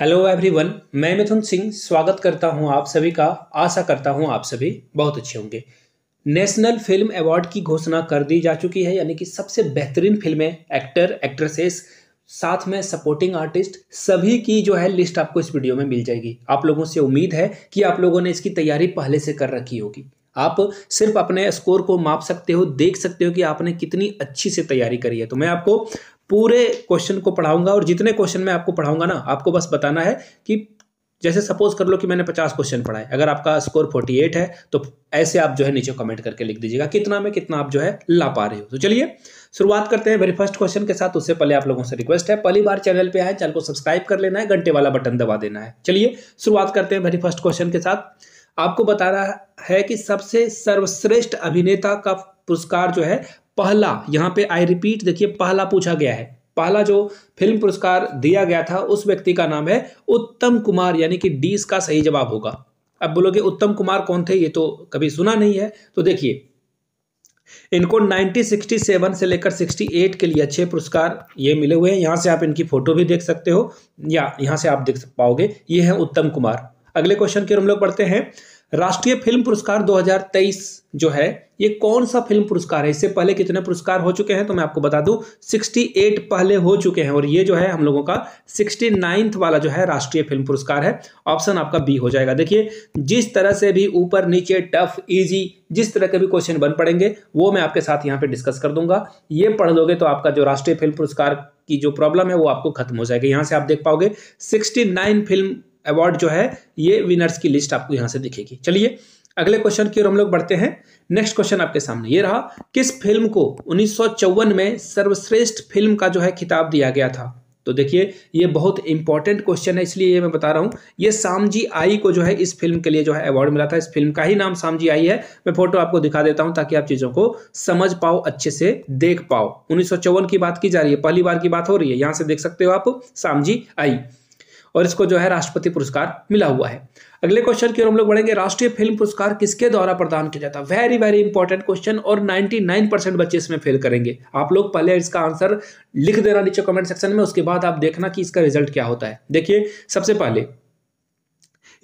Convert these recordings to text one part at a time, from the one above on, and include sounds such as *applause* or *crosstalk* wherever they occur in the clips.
hello everyone मैं मिथुन सिंह स्वागत करता हूं आप सभी का आशा करता हूं आप सभी बहुत अच्छे होंगे नेशनल फिल्म अवार्ड की घोषणा कर दी जा चुकी है यानी कि सबसे बेहतरीन फिल्में एक्टर एक्ट्रेसेस साथ में सपोर्टिंग आर्टिस्ट सभी की जो है लिस्ट आपको इस वीडियो में मिल जाएगी आप लोगों से उम्मीद है कि आप लोगों ने इसकी तैयारी पहले से कर रखी होगी आप सिर्फ अपने स्कोर को माप सकते हो देख सकते हो कि आपने कितनी अच्छी से तैयारी करी है तो मैं आपको पूरे क्वेश्चन को पढ़ाऊंगा और जितने क्वेश्चन मैं आपको पढ़ाऊंगा ना आपको बस बताना है कि जैसे सपोज कर लो कि मैंने पचास क्वेश्चन पढ़ाए अगर आपका स्कोर फोर्टी एट है तो ऐसे आप जो है नीचे कमेंट करके लिख दीजिएगा कितना में कितना आप जो है ला पा रहे हो तो चलिए शुरुआत करते हैं वेरी फर्स्ट क्वेश्चन के साथ उससे पहले आप लोगों से रिक्वेस्ट है पहली बार चैनल पे आए चैनल को सब्सक्राइब कर लेना है घंटे वाला बटन दबा देना है चलिए शुरुआत करते हैं वेरी फर्स्ट क्वेश्चन के साथ आपको बता रहा है कि सबसे सर्वश्रेष्ठ अभिनेता का पुरस्कार जो है पहला यहाँ पे आई रिपीट देखिए पहला पूछा गया है पहला जो फिल्म पुरस्कार दिया गया था उस व्यक्ति का नाम है उत्तम कुमार यानी कि डीस का सही जवाब होगा अब बोलोगे उत्तम कुमार कौन थे ये तो कभी सुना नहीं है तो देखिए इनको 1967 से लेकर 68 के लिए अच्छे पुरस्कार ये मिले हुए हैं यहाँ से आप इनकी फोटो भी देख सकते हो या यहाँ से आप देख पाओगे ये है उत्तम कुमार अगले क्वेश्चन की हम लोग पढ़ते हैं राष्ट्रीय फिल्म पुरस्कार 2023 जो है ये कौन सा फिल्म पुरस्कार है इससे पहले कितने पुरस्कार हो चुके हैं तो मैं आपको बता दूं 68 पहले हो चुके हैं और ये जो है हम लोगों का सिक्सटी वाला जो है राष्ट्रीय फिल्म पुरस्कार है ऑप्शन आपका बी हो जाएगा देखिए जिस तरह से भी ऊपर नीचे टफ इजी जिस तरह के भी क्वेश्चन बन पड़ेंगे वो मैं आपके साथ यहाँ पे डिस्कस कर दूंगा ये पढ़ लोगे तो आपका जो राष्ट्रीय फिल्म पुरस्कार की जो प्रॉब्लम है वो आपको खत्म हो जाएगी यहाँ से आप देख पाओगे सिक्सटी फिल्म अवार्ड जो है ये विनर्स की लिस्ट आपको यहाँ से दिखेगी चलिए अगले क्वेश्चन की ओर हम लोग बढ़ते हैं नेक्स्ट क्वेश्चन आपके सामने ये रहा किस फिल्म को उन्नीस में सर्वश्रेष्ठ फिल्म का जो है खिताब दिया गया था तो देखिए ये बहुत इंपॉर्टेंट क्वेश्चन है इसलिए ये मैं बता रहा हूँ ये सामजी आई को जो है इस फिल्म के लिए जो है अवार्ड मिला था इस फिल्म का ही नाम सामजी आई है मैं फोटो आपको दिखा देता हूँ ताकि आप चीज़ों को समझ पाओ अच्छे से देख पाओ उन्नीस की बात की जा रही है पहली बार की बात हो रही है यहाँ से देख सकते हो आप सामजी आई और इसको जो है राष्ट्रपति पुरस्कार मिला हुआ है अगले क्वेश्चन की ओर हम लोग बढ़ेंगे राष्ट्रीय फिल्म पुरस्कार किसके द्वारा प्रदान किया जाता है वेरी वेरी इंपॉर्टेंट क्वेश्चन और 99 परसेंट बच्चे इसमें फेल करेंगे आप लोग पहले इसका आंसर लिख देना नीचे कमेंट सेक्शन में उसके बाद आप देखना कि इसका रिजल्ट क्या होता है देखिए सबसे पहले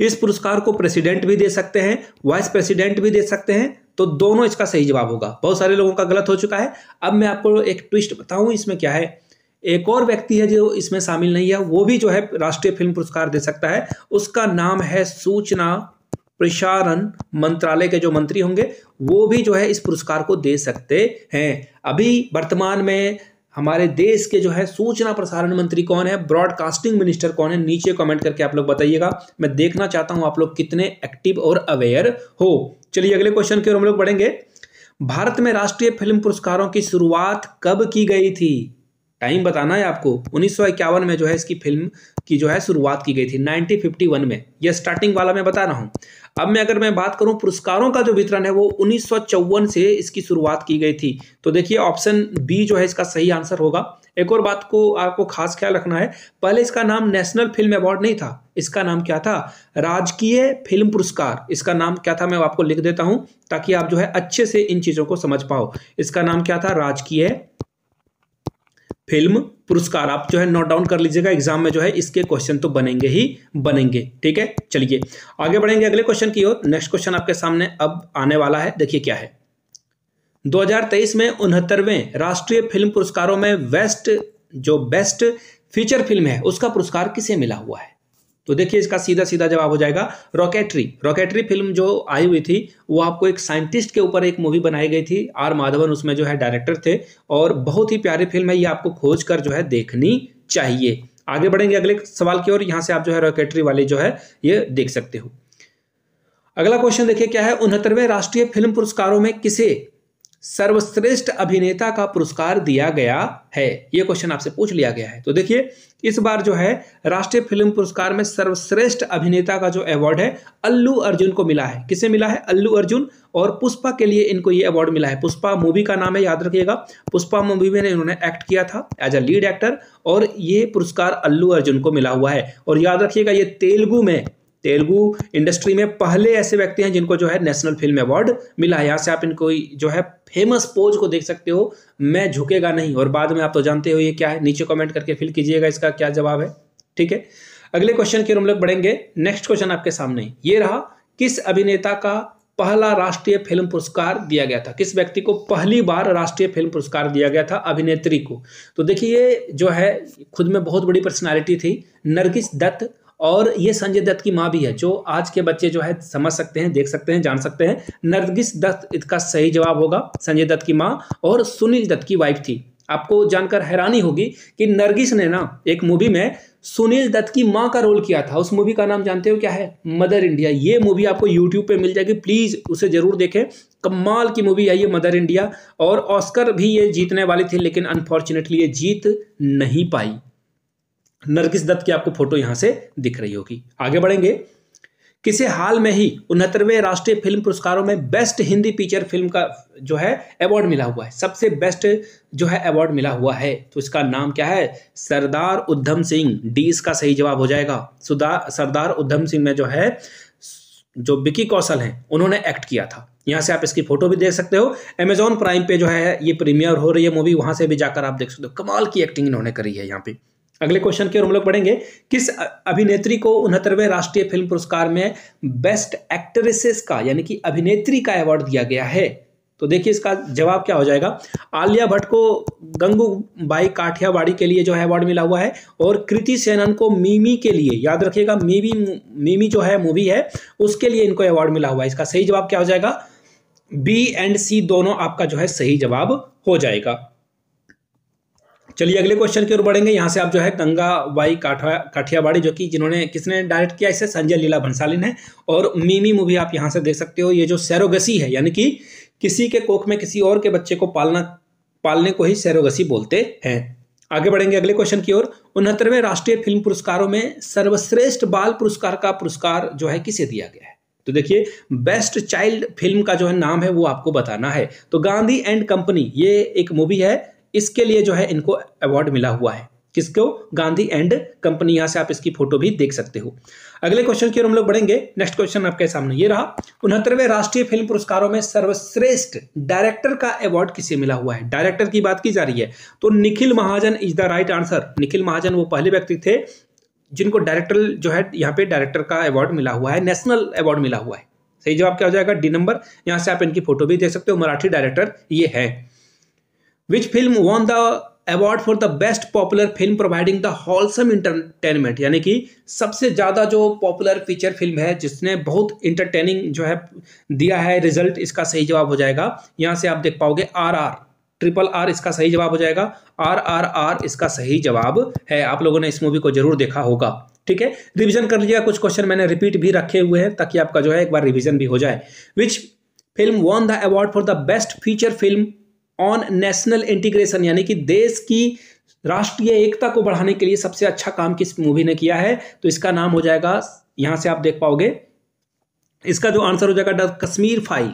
इस पुरस्कार को प्रेसिडेंट भी दे सकते हैं वाइस प्रेसिडेंट भी दे सकते हैं तो दोनों इसका सही जवाब होगा बहुत सारे लोगों का गलत हो चुका है अब मैं आपको एक ट्विस्ट बताऊं इसमें क्या है एक और व्यक्ति है जो इसमें शामिल नहीं है वो भी जो है राष्ट्रीय फिल्म पुरस्कार दे सकता है उसका नाम है सूचना प्रसारण मंत्रालय के जो मंत्री होंगे वो भी जो है इस पुरस्कार को दे सकते हैं अभी वर्तमान में हमारे देश के जो है सूचना प्रसारण मंत्री कौन है ब्रॉडकास्टिंग मिनिस्टर कौन है नीचे कमेंट करके आप लोग बताइएगा मैं देखना चाहता हूं आप लोग कितने एक्टिव और अवेयर हो चलिए अगले क्वेश्चन की ओर हम लोग बढ़ेंगे भारत में राष्ट्रीय फिल्म पुरस्कारों की शुरुआत कब की गई थी टाइम बताना है आपको उन्नीस में जो है इसकी फिल्म की जो है शुरुआत की गई थी 1951 में यह स्टार्टिंग वाला मैं बता रहा हूँ अब मैं अगर मैं बात करूँ पुरस्कारों का जो वितरण है वो उन्नीस से इसकी शुरुआत की गई थी तो देखिए ऑप्शन बी जो है इसका सही आंसर होगा एक और बात को आपको खास ख्याल रखना है पहले इसका नाम नेशनल फिल्म अवार्ड नहीं था इसका नाम क्या था राजकीय फिल्म पुरस्कार इसका नाम क्या था मैं आपको लिख देता हूं ताकि आप जो है अच्छे से इन चीज़ों को समझ पाओ इसका नाम क्या था राजकीय फिल्म पुरस्कार आप जो है नोट डाउन कर लीजिएगा एग्जाम में जो है इसके क्वेश्चन तो बनेंगे ही बनेंगे ठीक है चलिए आगे बढ़ेंगे अगले क्वेश्चन की ओर नेक्स्ट क्वेश्चन आपके सामने अब आने वाला है देखिए क्या है 2023 में उनहत्तरवें राष्ट्रीय फिल्म पुरस्कारों में वेस्ट जो बेस्ट फीचर फिल्म है उसका पुरस्कार किसे मिला हुआ है तो देखिए इसका सीधा सीधा जवाब हो जाएगा रॉकेटरी रॉकेटरी फिल्म जो आई हुई थी वो आपको एक साइंटिस्ट के ऊपर एक मूवी बनाई गई थी आर माधवन उसमें जो है डायरेक्टर थे और बहुत ही प्यारी फिल्म है ये आपको खोज कर जो है देखनी चाहिए आगे बढ़ेंगे अगले सवाल की ओर यहां से आप जो है रॉकेटरी वाली जो है ये देख सकते हो अगला क्वेश्चन देखिए क्या है उनहत्तरवें राष्ट्रीय फिल्म पुरस्कारों में किसे सर्वश्रेष्ठ अभिनेता का पुरस्कार दिया गया है यह क्वेश्चन आपसे पूछ लिया गया है तो देखिए इस बार जो है राष्ट्रीय फिल्म पुरस्कार में सर्वश्रेष्ठ अभिनेता का जो अवार्ड है अल्लू अर्जुन को मिला है किसे मिला है अल्लू अर्जुन और पुष्पा के लिए इनको ये अवार्ड मिला है पुष्पा मूवी का नाम है याद रखिएगा पुष्पा मूवी में इन्होंने एक्ट किया था एज अ लीड एक्टर और ये पुरस्कार अल्लू अर्जुन को मिला हुआ है और याद रखिएगा ये तेलुगु में तेलुगु इंडस्ट्री में पहले ऐसे व्यक्ति हैं जिनको जो है नेशनल फिल्म अवार्ड मिला है यहाँ से आप इनको जो है फेमस पोज को देख सकते हो मैं झुकेगा नहीं और बाद में आप तो जानते हो ये क्या है नीचे कमेंट करके फिल कीजिएगा इसका क्या जवाब है ठीक है अगले क्वेश्चन की ओर हम लोग बढ़ेंगे नेक्स्ट क्वेश्चन आपके सामने ये रहा किस अभिनेता का पहला राष्ट्रीय फिल्म पुरस्कार दिया गया था किस व्यक्ति को पहली बार राष्ट्रीय फिल्म पुरस्कार दिया गया था अभिनेत्री को तो देखिए जो है खुद में बहुत बड़ी पर्सनालिटी थी नरगिस दत्त और ये संजय दत्त की माँ भी है जो आज के बच्चे जो है समझ सकते हैं देख सकते हैं जान सकते हैं नरगिस दत्त इसका सही जवाब होगा संजय दत्त की माँ और सुनील दत्त की वाइफ थी आपको जानकर हैरानी होगी कि नरगिस ने ना एक मूवी में सुनील दत्त की माँ का रोल किया था उस मूवी का नाम जानते हो क्या है मदर इंडिया ये मूवी आपको यूट्यूब पे मिल जाएगी प्लीज़ उसे ज़रूर देखें कमाल की मूवी है ये मदर इंडिया और ऑस्कर भी ये जीतने वाली थी लेकिन अनफॉर्चुनेटली ये जीत नहीं पाई नरगिस दत्त की आपको फोटो यहां से दिख रही होगी आगे बढ़ेंगे किसे हाल में ही उनहत्तरवें राष्ट्रीय फिल्म पुरस्कारों में बेस्ट हिंदी फीचर फिल्म का जो है अवार्ड मिला हुआ है सबसे बेस्ट जो है अवार्ड मिला हुआ है तो इसका नाम क्या है सरदार उधम सिंह डी इसका सही जवाब हो जाएगा सुधा सरदार उधम सिंह में जो है जो बिकी कौशल हैं उन्होंने एक्ट किया था यहाँ से आप इसकी फोटो भी देख सकते हो अमेजोन प्राइम पे जो है ये प्रीमियर हो रही है मूवी वहाँ से भी जाकर आप देख सकते हो कमाल की एक्टिंग इन्होंने करी है यहाँ पे अगले क्वेश्चन की ओर हम लोग पढ़ेंगे किस अभिनेत्री को उनहत्तरवें राष्ट्रीय फिल्म पुरस्कार में बेस्ट एक्ट्रेसेस का यानी कि अभिनेत्री का अवार्ड दिया गया है तो देखिए इसका जवाब क्या हो जाएगा आलिया भट्ट को गंगू बाई काठियावाड़ी के लिए जो है अवार्ड मिला हुआ है और कृति सेनन को मीमी के लिए याद रखिएगा मीमी मीमी जो है मूवी है उसके लिए इनको अवार्ड मिला हुआ है इसका सही जवाब क्या हो जाएगा बी एंड सी दोनों आपका जो है सही जवाब हो जाएगा चलिए अगले क्वेश्चन की ओर बढ़ेंगे यहाँ से आप जो है गंगा बाई काठियाबाड़ी जो कि जिन्होंने किसने डायरेक्ट किया इसे संजय लीला भंसालीन है और मीमी मूवी आप यहाँ से देख सकते हो ये जो सैरोगसी है यानी कि किसी के कोख में किसी और के बच्चे को पालना पालने को ही सैरोगसी बोलते हैं आगे बढ़ेंगे अगले क्वेश्चन की ओर उनहत्तरवें राष्ट्रीय फिल्म पुरस्कारों में सर्वश्रेष्ठ बाल पुरस्कार का पुरस्कार जो है किसे दिया गया है तो देखिए बेस्ट चाइल्ड फिल्म का जो है नाम है वो आपको बताना है तो गांधी एंड कंपनी ये एक मूवी है इसके लिए जो है इनको अवार्ड मिला हुआ है किसको गांधी एंड कंपनी यहां से आप इसकी फोटो भी देख सकते हो अगले क्वेश्चन की ओर हम लोग बढ़ेंगे नेक्स्ट क्वेश्चन आपके सामने ये रहा उनहत्तरवें राष्ट्रीय फिल्म पुरस्कारों में सर्वश्रेष्ठ डायरेक्टर का अवार्ड किसे मिला हुआ है डायरेक्टर की बात की जा रही है तो Nikhil Mahajan is the right answer Nikhil Mahajan वो पहले व्यक्ति थे जिनको डायरेक्टर जो है यहाँ पे डायरेक्टर का अवार्ड मिला हुआ है नेशनल अवार्ड मिला हुआ है सही जवाब क्या हो जाएगा डी नंबर यहाँ से आप इनकी फोटो भी देख सकते हो मराठी डायरेक्टर ये है which film won the award for the best popular film providing the wholesome entertainment यानी कि सबसे ज़्यादा जो पॉपुलर फीचर फिल्म है जिसने बहुत इंटरटेनिंग जो है दिया है रिजल्ट इसका सही जवाब हो जाएगा यहाँ से आप देख पाओगे आर आर ट्रिपल आर इसका सही जवाब हो जाएगा आर आर आर इसका सही जवाब है आप लोगों ने इस मूवी को जरूर देखा होगा ठीक है रिविजन कर लीजिएगा कुछ क्वेश्चन मैंने रिपीट भी रखे हुए हैं ताकि आपका जो है एक बार रिविजन भी हो जाए which film won the award for the best feature film on national integration यानी कि देश की राष्ट्रीय एकता को बढ़ाने के लिए सबसे अच्छा काम किस मूवी ने किया है तो इसका नाम हो जाएगा यहां से आप देख पाओगे इसका जो आंसर हो जाएगा कश्मीर फाइल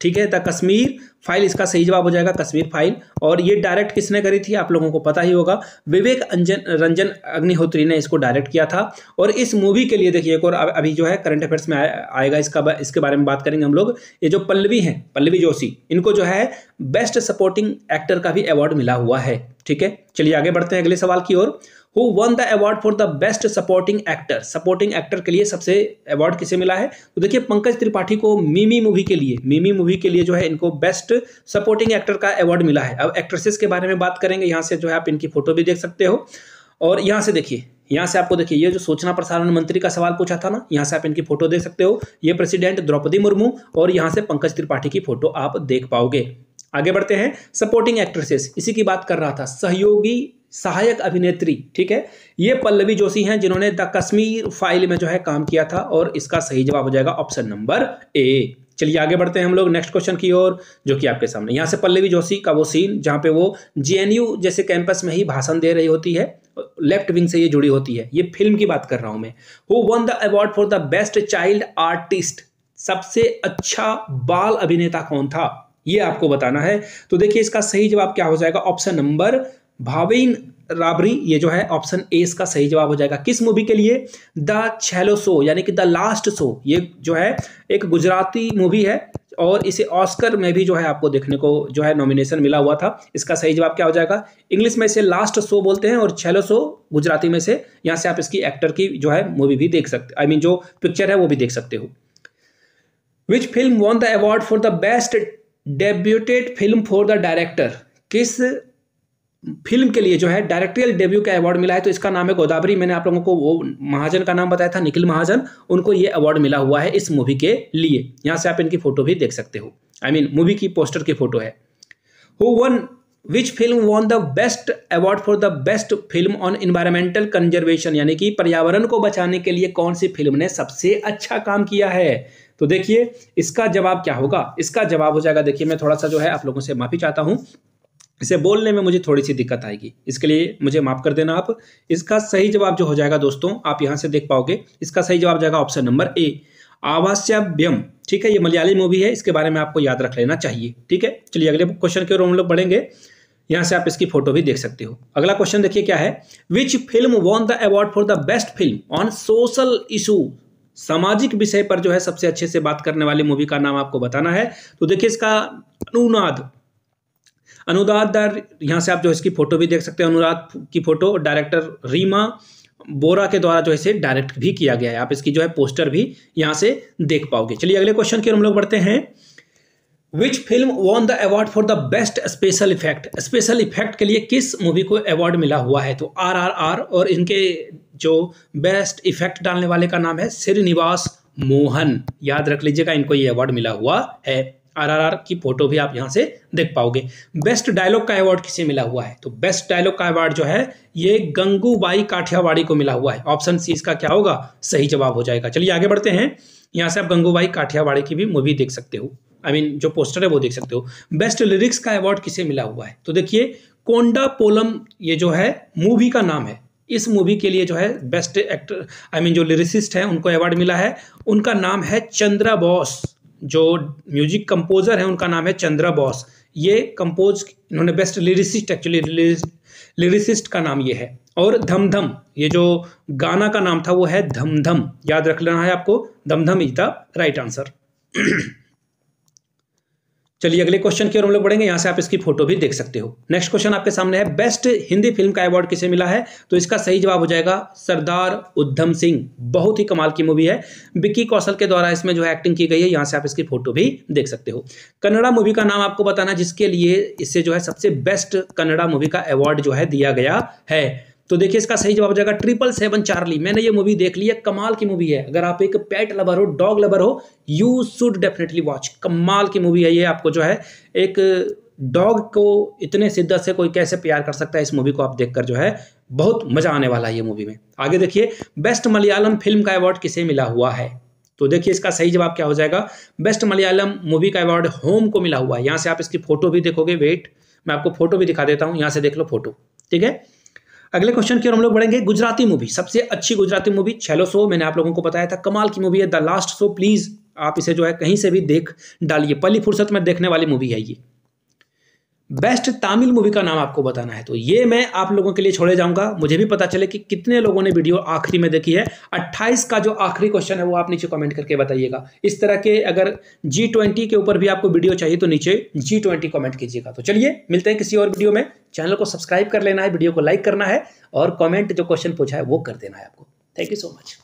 ठीक है द कश्मीर फाइल इसका सही जवाब हो जाएगा कश्मीर फाइल और ये डायरेक्ट किसने करी थी आप लोगों को पता ही होगा विवेक अंजन रंजन अग्निहोत्री ने इसको डायरेक्ट किया था और इस मूवी के लिए देखिए एक और अभी जो है करंट अफेयर्स में आ, आएगा इसका इसके बारे में बात करेंगे हम लोग ये जो पल्लवी हैं पल्लवी जोशी इनको जो है बेस्ट सपोर्टिंग एक्टर का भी अवार्ड मिला हुआ है ठीक है चलिए आगे बढ़ते हैं अगले सवाल की ओर who won the award for the best supporting actor supporting actor के लिए सबसे अवार्ड किसे मिला है तो देखिए पंकज त्रिपाठी को मिमी मूवी के लिए मिमी मूवी के लिए जो है इनको बेस्ट सपोर्टिंग एक्टर का अवार्ड मिला है अब एक्ट्रेसेस के बारे में बात करेंगे यहाँ से जो है आप इनकी फोटो भी देख सकते हो और यहाँ से देखिए यहाँ से आपको देखिए ये जो सूचना प्रसारण मंत्री का सवाल पूछा था ना यहाँ से आप इनकी फोटो देख सकते हो ये प्रेसिडेंट द्रौपदी मुर्मू और यहाँ से पंकज त्रिपाठी की फोटो आप देख पाओगे आगे बढ़ते हैं सपोर्टिंग एक्ट्रेसेस इसी की बात कर रहा था सहयोगी सहायक अभिनेत्री ठीक है ये पल्लवी जोशी हैं जिन्होंने द कश्मीर फाइल में जो है काम किया था और इसका सही जवाब हो जाएगा ऑप्शन नंबर ए चलिए आगे बढ़ते हैं हम लोग नेक्स्ट क्वेश्चन की ओर जो कि आपके सामने यहाँ से पल्लवी जोशी का वो सीन जहाँ पे वो जेएनयू जैसे कैंपस में ही भाषण दे रही होती है लेफ्ट विंग से ये जुड़ी होती है ये फिल्म की बात कर रहा हूँ मैं who won the award for the best child artist सबसे अच्छा बाल अभिनेता कौन था ये आपको बताना है तो देखिए इसका सही जवाब क्या हो जाएगा ऑप्शन नंबर भावेन राबरी ये जो है ऑप्शन ए इसका सही जवाब हो जाएगा किस मूवी के लिए द छेलो शो यानी कि द लास्ट शो ये जो है एक गुजराती मूवी है और इसे ऑस्कर में भी जो है आपको देखने को जो है नॉमिनेशन मिला हुआ था इसका सही जवाब क्या हो जाएगा इंग्लिश में इसे लास्ट शो बोलते हैं और छेलो शो गुजराती में से यहाँ से आप इसकी एक्टर की जो है मूवी भी देख सकते आई I मीन mean, जो पिक्चर है वो भी देख सकते हो which film won the award for the best debuted film for the director किस फिल्म के लिए जो है डायरेक्टरियल डेब्यू का अवार्ड मिला है तो इसका नाम है गोदावरी मैंने आप लोगों को वो महाजन का नाम बताया था निखिल महाजन उनको ये अवार्ड मिला हुआ है इस मूवी के लिए यहाँ से आप इनकी फोटो भी देख सकते हो आई मीन मूवी की पोस्टर की फोटो है who won which film won the best award for the best film on environmental conservation यानी कि पर्यावरण को बचाने के लिए कौन सी फिल्म ने सबसे अच्छा काम किया है तो देखिए इसका जवाब क्या होगा इसका जवाब हो जाएगा देखिए मैं थोड़ा सा जो है आप लोगों से माफ़ी चाहता हूँ इसे बोलने में मुझे थोड़ी सी दिक्कत आएगी इसके लिए मुझे माफ़ कर देना आप इसका सही जवाब जो हो जाएगा दोस्तों आप यहाँ से देख पाओगे इसका सही जवाब जाएगा ऑप्शन नंबर ए आवास्यम ठीक है ये मलयाली मूवी है इसके बारे में आपको याद रख लेना चाहिए ठीक है चलिए अगले क्वेश्चन के ओर हम लोग बढ़ेंगे यहाँ से आप इसकी फोटो भी देख सकते हो अगला क्वेश्चन देखिए क्या है which film won the award for the best film on social issue सामाजिक विषय पर जो है सबसे अच्छे से बात करने वाली मूवी का नाम आपको बताना है तो देखिए इसका अनुनाद अनुदाद दर यहाँ से आप जो इसकी फोटो भी देख सकते हैं अनुराग की फोटो डायरेक्टर रीमा बोरा के द्वारा जो है इसे डायरेक्ट भी किया गया है आप इसकी जो है पोस्टर भी यहाँ से देख पाओगे चलिए अगले क्वेश्चन की हम लोग बढ़ते हैं which film won the award for the best special effect special effect के लिए किस मूवी को अवार्ड मिला हुआ है तो आर आर आर और इनके जो बेस्ट इफेक्ट डालने वाले का नाम है श्रीनिवास मोहन याद रख लीजिएगा इनको ये अवार्ड मिला हुआ है आर आर आर की फोटो भी आप यहाँ से देख पाओगे बेस्ट डायलॉग का अवार्ड किसे मिला हुआ है तो बेस्ट डायलॉग का अवार्ड जो है ये गंगूबाई काठियावाड़ी को मिला हुआ है ऑप्शन सी इसका क्या होगा सही जवाब हो जाएगा चलिए आगे बढ़ते हैं यहाँ से आप गंगूबाई काठियावाड़ी की भी मूवी देख सकते हो आई I मीन mean, जो पोस्टर है वो देख सकते हो बेस्ट लिरिक्स का अवार्ड किसे मिला हुआ है तो देखिए कोंडा पोलम ये जो है मूवी का नाम है इस मूवी के लिए जो है बेस्ट एक्टर आई मीन जो लिरिसिस्ट हैं उनको अवार्ड मिला है उनका नाम है चंद्रा बॉस जो म्यूजिक कंपोजर है उनका नाम है चंद्रा बॉस ये कंपोज इन्होंने बेस्ट लिरिसिस्ट एक्चुअली लिरिसिस्ट का नाम ये है और धमधम ये जो गाना का नाम था वो है धमधम याद रख लेना है आपको Dhamdham is the right answer *clears throat* चलिए अगले क्वेश्चन की ओर हम लोग बढ़ेंगे यहाँ से आप इसकी फोटो भी देख सकते हो नेक्स्ट क्वेश्चन आपके सामने है बेस्ट हिंदी फिल्म का अवार्ड किसे मिला है तो इसका सही जवाब हो जाएगा सरदार उद्धम सिंह बहुत ही कमाल की मूवी है विक्की कौशल के द्वारा इसमें जो है एक्टिंग की गई है यहाँ से आप इसकी फोटो भी देख सकते हो कन्नड़ा मूवी का नाम आपको बताना जिसके लिए इससे जो है सबसे बेस्ट कन्नड़ा मूवी का अवार्ड जो है दिया गया है तो देखिए इसका सही जवाब हो जाएगा ट्रिपल सेवन चार्ली मैंने ये मूवी देख ली है कमाल की मूवी है अगर आप एक पेट लवर हो डॉग लवर हो यू शुड डेफिनेटली वॉच कमाल की मूवी है ये आपको जो है एक डॉग को इतने शिद्दत से कोई कैसे प्यार कर सकता है इस मूवी को आप देखकर जो है बहुत मजा आने वाला है ये मूवी में आगे देखिए बेस्ट मलयालम फिल्म का अवार्ड किसे मिला हुआ है तो देखिए इसका सही जवाब क्या हो जाएगा बेस्ट मलयालम मूवी का अवार्ड होम को मिला हुआ है यहाँ से आप इसकी फोटो भी देखोगे वेट मैं आपको फोटो भी दिखा देता हूँ यहाँ से देख लो फोटो ठीक है अगले क्वेश्चन की ओर हम लोग बढ़ेंगे गुजराती मूवी सबसे अच्छी गुजराती मूवी छेलो सो मैंने आप लोगों को बताया था कमाल की मूवी है द लास्ट सो प्लीज़ आप इसे जो है कहीं से भी देख डालिए पहली फुर्सत में देखने वाली मूवी है ये बेस्ट तमिल मूवी का नाम आपको बताना है तो ये मैं आप लोगों के लिए छोड़े जाऊंगा मुझे भी पता चले कि कितने लोगों ने वीडियो आखिरी में देखी है 28 का जो आखिरी क्वेश्चन है वो आप नीचे कमेंट करके बताइएगा इस तरह के अगर जी ट्वेंटी के ऊपर भी आपको वीडियो चाहिए तो नीचे जी ट्वेंटी कॉमेंट कीजिएगा तो चलिए मिलते हैं किसी और वीडियो में चैनल को सब्सक्राइब कर लेना है वीडियो को लाइक करना है और कॉमेंट जो क्वेश्चन पूछा है वो कर देना है आपको थैंक यू सो मच